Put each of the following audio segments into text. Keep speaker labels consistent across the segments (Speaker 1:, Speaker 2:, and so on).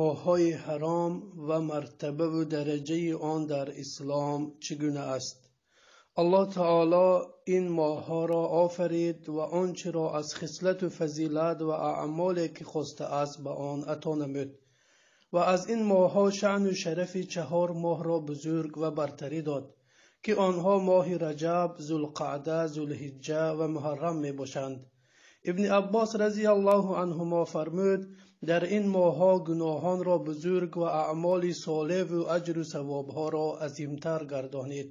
Speaker 1: моҳҳои ҳаром ва мартабаву дараҷаи он дар ислом чӣ гуна аст аллоҳ таоло ин моҳҳоро офарид ва ончеро аз хислату фазилат ва аъмоле ки хостааст ба он ато намуд ва аз ин моҳҳо шаъну шарафи чаҳор моҳро бузург ва бартарӣ дод ки онҳо моҳи раҷаб зулқаъда зулҳиҷҷа ва муҳаррам мебошанд ибни аббос разиа аллоҳ анҳумо фармуд дар ин моҳҳо гуноҳонро бузург ва аъмоли солеҳу аҷру савобҳоро азимтар гардонед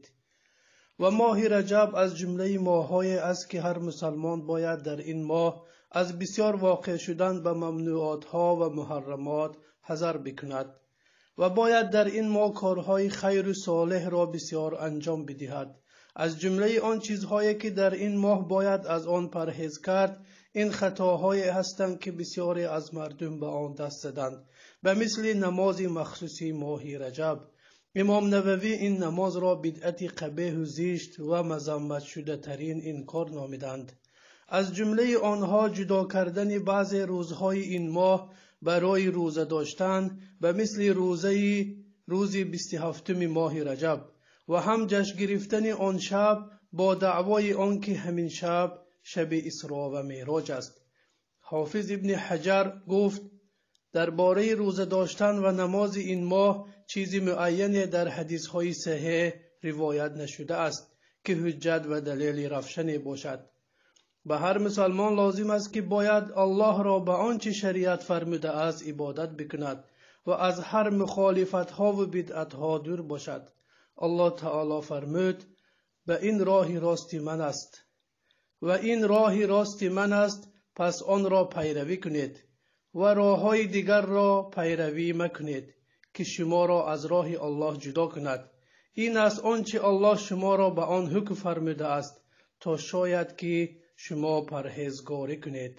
Speaker 1: ва моҳи раҷаб аз ҷумлаи моҳҳое аст ки ҳар мусалмон бояд дар ин моҳ аз бисёр воқеъ шудан ба мамнуотҳо ва муҳаррамот ҳазар бикунад ва бояд дар ин моҳ корҳои хайру солеҳро бисёр анҷом бидиҳад аз ҷумлаи он чизҳое ки дар ин моҳ бояд аз он парҳез кард این خطاهایی هستند که بسیاری از مردم به آن دست زدند به مثل نماز مخصوصی ماهی رجب امام نووی این نماز را بدعت قبیح و زیشت و مزمت شده ترین این کار نامیدند از جمله آنها جدا کردن بعض روزهای این ماه برای روزه داشتن به مثل روزه روز 27 ماه رجب و هم جشن گرفتن آن شب با دعوای آنکه همین شب شب اسرا و معراج است حافظ ابن حجر گفت درباره روزه داشتن و نماز این ماه چیزی معینی در حدیث های صحیح روایت نشده است که حجت و دلیل رفشنی باشد به هر مسلمان لازم است که باید الله را به آنچه شریعت فرموده است عبادت بکند و از هر مخالفت ها و بدعت ها دور باشد الله تعالی فرمود به این راهی راستی من است ва ин роҳи рости ман аст пас онро пайравӣ кунед ва роҳҳои дигарро пайравӣ макунед ки шуморо аз роҳи аллоҳ ҷудо кунад ин аст он чи аллоҳ шуморо ба он ҳукм фармудааст то шояд ки шумо парҳезгорӣ кунед